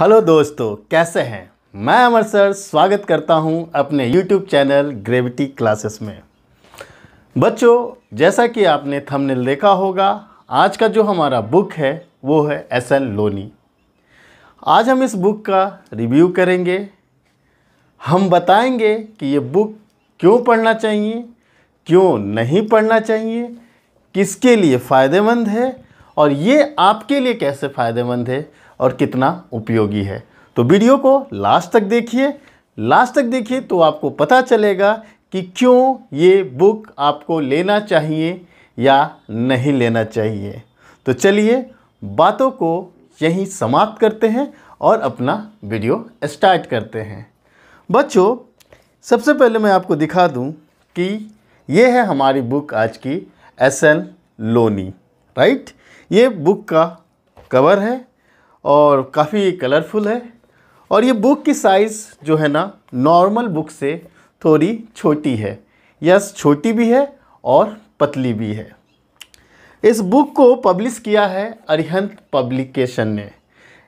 hello दोस्तों कैसे हैं मैं अमर सर स्वागत करता हूं अपने यूट्यूब चैनल ग्रेविटी क्लासेस में बच्चों जैसा कि आपने थंबनेल देखा होगा आज का जो हमारा बुक है वो है एस एल लोनी आज हम इस बुक का रिव्यू करेंगे हम बताएंगे कि ये बुक क्यों पढ़ना चाहिए क्यों नहीं पढ़ना चाहिए किसके लिए फ़ायदेमंद है और ये आपके लिए कैसे फ़ायदेमंद है और कितना उपयोगी है तो वीडियो को लास्ट तक देखिए लास्ट तक देखिए तो आपको पता चलेगा कि क्यों ये बुक आपको लेना चाहिए या नहीं लेना चाहिए तो चलिए बातों को यहीं समाप्त करते हैं और अपना वीडियो स्टार्ट करते हैं बच्चों सबसे पहले मैं आपको दिखा दूं कि ये है हमारी बुक आज की एस एल लोनी राइट ये बुक का कवर है और काफ़ी कलरफुल है और ये बुक की साइज़ जो है ना नॉर्मल बुक से थोड़ी छोटी है यस छोटी भी है और पतली भी है इस बुक को पब्लिश किया है अरिहंत पब्लिकेशन ने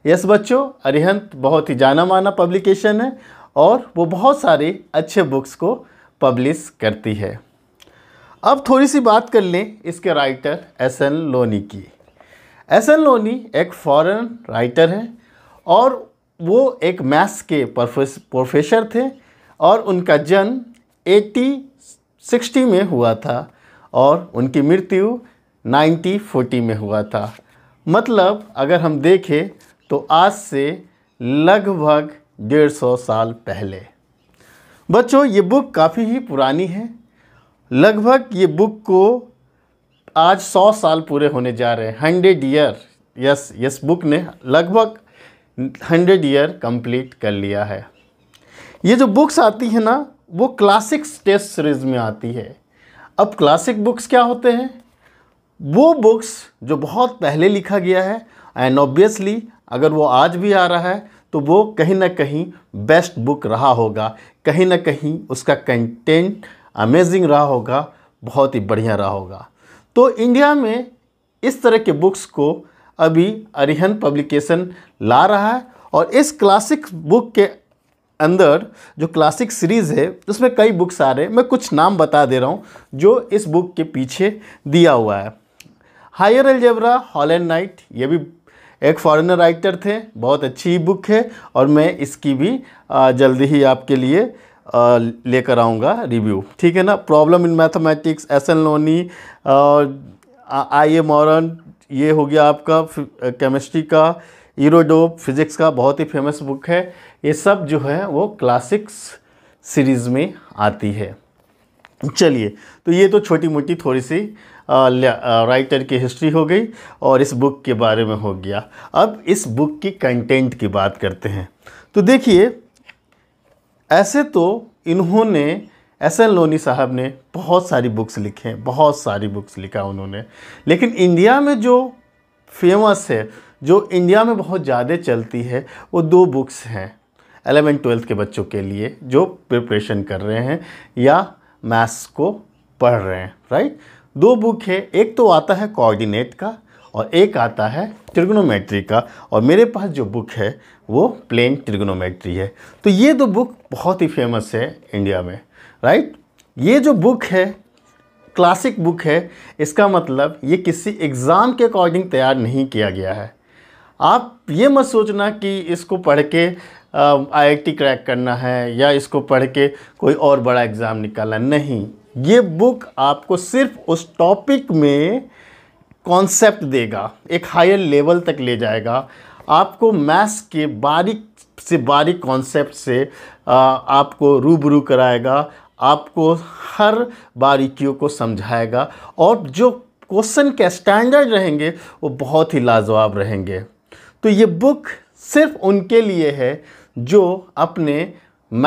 यस बच्चों अरिहंत बहुत ही जाना माना पब्लिकेशन है और वो बहुत सारे अच्छे बुक्स को पब्लिश करती है अब थोड़ी सी बात कर लें इसके राइटर एस एन लोनी की एस एन लोनी एक फॉरेन राइटर हैं और वो एक मैथ्स के प्रोफेसर थे और उनका जन्म एटी सिक्सटी में हुआ था और उनकी मृत्यु नाइन्टी फोर्टी में हुआ था मतलब अगर हम देखें तो आज से लगभग डेढ़ सौ साल पहले बच्चों ये बुक काफ़ी ही पुरानी है लगभग ये बुक को आज सौ साल पूरे होने जा रहे हैं hundred year yes yes book ने लगभग हंड्रेड ईयर कंप्लीट कर लिया है ये जो बुक्स आती है ना वो क्लासिक टेस्ट सीरीज़ में आती है अब क्लासिक बुक्स क्या होते हैं वो बुक्स जो बहुत पहले लिखा गया है एंड ऑब्वियसली अगर वो आज भी आ रहा है तो वो कहीं ना कहीं बेस्ट बुक रहा होगा कहीं ना कहीं उसका कंटेंट अमेजिंग रहा होगा बहुत ही बढ़िया रहा होगा तो इंडिया में इस तरह के बुक्स को अभी अरिहन पब्लिकेशन ला रहा है और इस क्लासिक बुक के अंदर जो क्लासिक सीरीज़ है उसमें कई बुक्स आ रहे हैं मैं कुछ नाम बता दे रहा हूँ जो इस बुक के पीछे दिया हुआ है हायर हॉल हॉलैंड नाइट ये भी एक फॉरेनर राइटर थे बहुत अच्छी बुक है और मैं इसकी भी जल्दी ही आपके लिए लेकर आऊँगा रिव्यू ठीक है ना problem in mathematics S N Loney I A Maron ये हो गया आपका केमिस्ट्री का ईरोडोप फिजिक्स का बहुत ही फेमस बुक है ये सब जो है वो क्लासिक्स सीरीज़ में आती है चलिए तो ये तो छोटी मोटी थोड़ी सी राइटर की हिस्ट्री हो गई और इस बुक के बारे में हो गया अब इस बुक की कंटेंट की बात करते हैं तो देखिए ऐसे तो इन्होंने एस एन लोनी साहब ने बहुत सारी बुक्स लिखे हैं बहुत सारी बुक्स लिखा उन्होंने लेकिन इंडिया में जो फेमस है जो इंडिया में बहुत ज़्यादा चलती है वो दो बुक्स हैं एलेवेंथ ट्वेल्थ के बच्चों के लिए जो प्रिपरेशन कर रहे हैं या मैथ्स को पढ़ रहे हैं राइट दो बुक है एक तो आता है कोऑर्डिनेट का और एक आता है ट्रिग्नोमेट्री का और मेरे पास जो बुक है वो प्लेन ट्रिग्नोमेट्री है तो ये दो बुक बहुत ही फेमस है इंडिया में राइट ये जो बुक है क्लासिक बुक है इसका मतलब ये किसी एग्ज़ाम के अकॉर्डिंग तैयार नहीं किया गया है आप ये मत सोचना कि इसको पढ़ के आईआईटी क्रैक करना है या इसको पढ़ के कोई और बड़ा एग्ज़ाम निकालना नहीं ये बुक आपको सिर्फ उस टॉपिक में कॉन्सेप्ट देगा एक हायर लेवल तक ले जाएगा आपको मैथ्स के बारीक से बारीक कॉन्सेप्ट से आपको रूबरू कराएगा आपको हर बारीकियों को समझाएगा और जो क्वेश्चन के स्टैंडर्ड रहेंगे वो बहुत ही लाजवाब रहेंगे तो ये बुक सिर्फ उनके लिए है जो अपने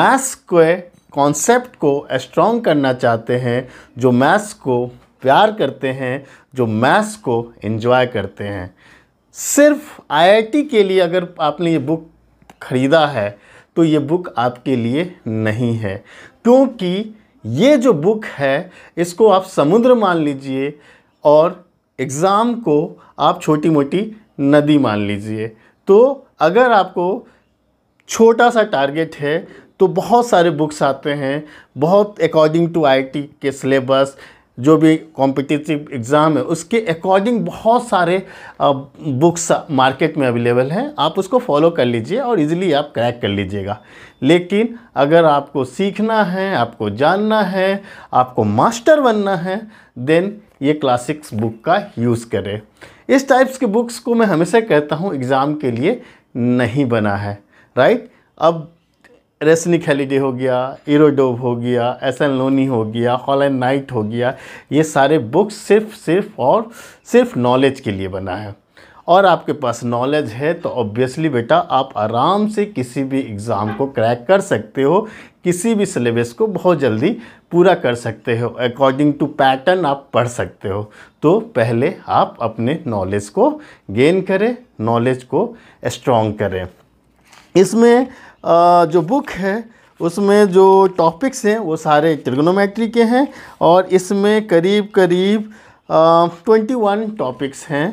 मैथ्स के कॉन्सेप्ट को स्ट्रॉन्ग करना चाहते हैं जो मैथ्स को प्यार करते हैं जो मैथ्स को एंजॉय करते हैं सिर्फ आईआईटी के लिए अगर आपने ये बुक ख़रीदा है तो ये बुक आपके लिए नहीं है क्योंकि ये जो बुक है इसको आप समुद्र मान लीजिए और एग्ज़ाम को आप छोटी मोटी नदी मान लीजिए तो अगर आपको छोटा सा टारगेट है तो बहुत सारे बुक्स आते हैं बहुत अकॉर्डिंग टू आईटी के सिलेबस जो भी कॉम्पिटिटिव एग्ज़ाम है उसके अकॉर्डिंग बहुत सारे बुक्स मार्केट में अवेलेबल हैं आप उसको फॉलो कर लीजिए और इजीली आप क्रैक कर लीजिएगा लेकिन अगर आपको सीखना है आपको जानना है आपको मास्टर बनना है देन ये क्लासिक्स बुक का यूज़ करें इस टाइप्स के बुक्स को मैं हमेशा कहता हूँ एग्ज़ाम के लिए नहीं बना है राइट अब रेसनिक हेलीडे हो गया इरोडोव हो गया एस एन लोनी हो गया हॉलैंड नाइट हो गया ये सारे बुक्स सिर्फ सिर्फ और सिर्फ नॉलेज के लिए बना है और आपके पास नॉलेज है तो ऑब्वियसली बेटा आप आराम से किसी भी एग्ज़ाम को क्रैक कर सकते हो किसी भी सिलेबस को बहुत जल्दी पूरा कर सकते हो अकॉर्डिंग टू पैटर्न आप पढ़ सकते हो तो पहले आप अपने नॉलेज को गेन करें नॉलेज को स्ट्रॉन्ग करें इसमें जो बुक है उसमें जो टॉपिक्स हैं वो सारे ट्रिग्नोमेट्री के हैं और इसमें करीब करीब ट्वेंटी वन टॉपिक्स हैं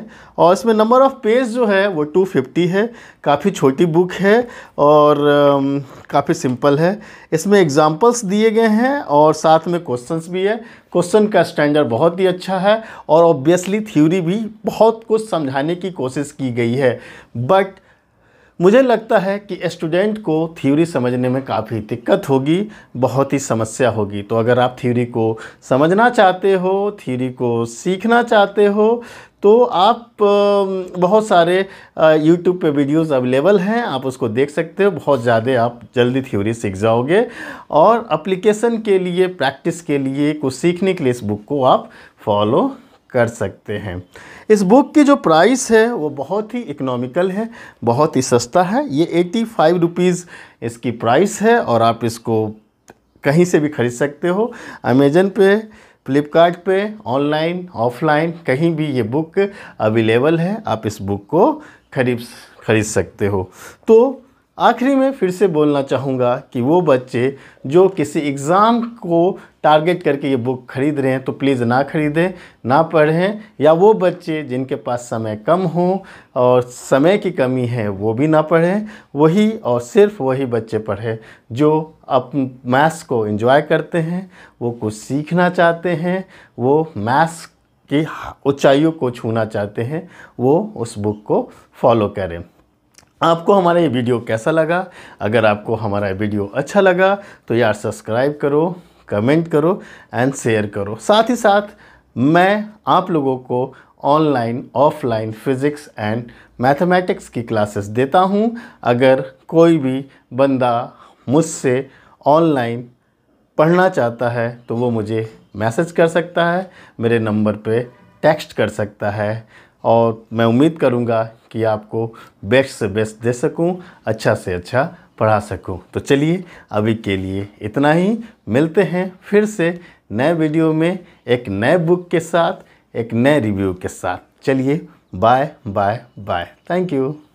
और इसमें नंबर ऑफ़ पेज जो है वो टू फिफ्टी है काफ़ी छोटी बुक है और uh, काफ़ी सिंपल है इसमें एग्जांपल्स दिए गए हैं और साथ में क्वेश्चंस भी है क्वेश्चन का स्टैंडर्ड बहुत ही अच्छा है और ऑब्वियसली थ्योरी भी बहुत कुछ समझाने की कोशिश की गई है बट मुझे लगता है कि स्टूडेंट को थ्योरी समझने में काफ़ी दिक्कत होगी बहुत ही समस्या होगी तो अगर आप थ्योरी को समझना चाहते हो थ्योरी को सीखना चाहते हो तो आप बहुत सारे यूट्यूब पे वीडियोस अवेलेबल हैं आप उसको देख सकते हो बहुत ज़्यादा आप जल्दी थ्योरी सीख जाओगे और अप्लीकेशन के लिए प्रैक्टिस के लिए कुछ सीखने के लिए इस बुक को आप फॉलो कर सकते हैं इस बुक की जो प्राइस है वो बहुत ही इकोनॉमिकल है बहुत ही सस्ता है ये एटी फाइव रुपीज़ इसकी प्राइस है और आप इसको कहीं से भी ख़रीद सकते हो अमेजन पे फ्लिपकार्ट पे ऑनलाइन ऑफलाइन कहीं भी ये बुक अवेलेबल है आप इस बुक को खरीद खरीद सकते हो तो आखिरी में फिर से बोलना चाहूँगा कि वो बच्चे जो किसी एग्ज़ाम को टारगेट करके ये बुक खरीद रहे हैं तो प्लीज़ ना ख़रीदें ना पढ़ें या वो बच्चे जिनके पास समय कम हो और समय की कमी है वो भी ना पढ़ें वही और सिर्फ वही बच्चे पढ़ें जो अप मैथ्स को एंजॉय करते हैं वो कुछ सीखना चाहते हैं वो मैथ्स की ऊंचाइयों को छूना चाहते हैं वो उस बुक को फॉलो करें आपको हमारा ये वीडियो कैसा लगा अगर आपको हमारा वीडियो अच्छा लगा तो यार सब्सक्राइब करो कमेंट करो एंड शेयर करो साथ ही साथ मैं आप लोगों को online offline physics and mathematics की क्लासेस देता हूँ अगर कोई भी बंदा मुझसे ऑनलाइन पढ़ना चाहता है तो वो मुझे मैसेज कर सकता है मेरे नंबर पे टेक्स्ट कर सकता है और मैं उम्मीद करूँगा कि आपको बेस्ट से बेस्ट दे सकूं अच्छा से अच्छा पढ़ा सकूं तो चलिए अभी के लिए इतना ही मिलते हैं फिर से नए वीडियो में एक नए बुक के साथ एक नए रिव्यू के साथ चलिए bye bye bye thank you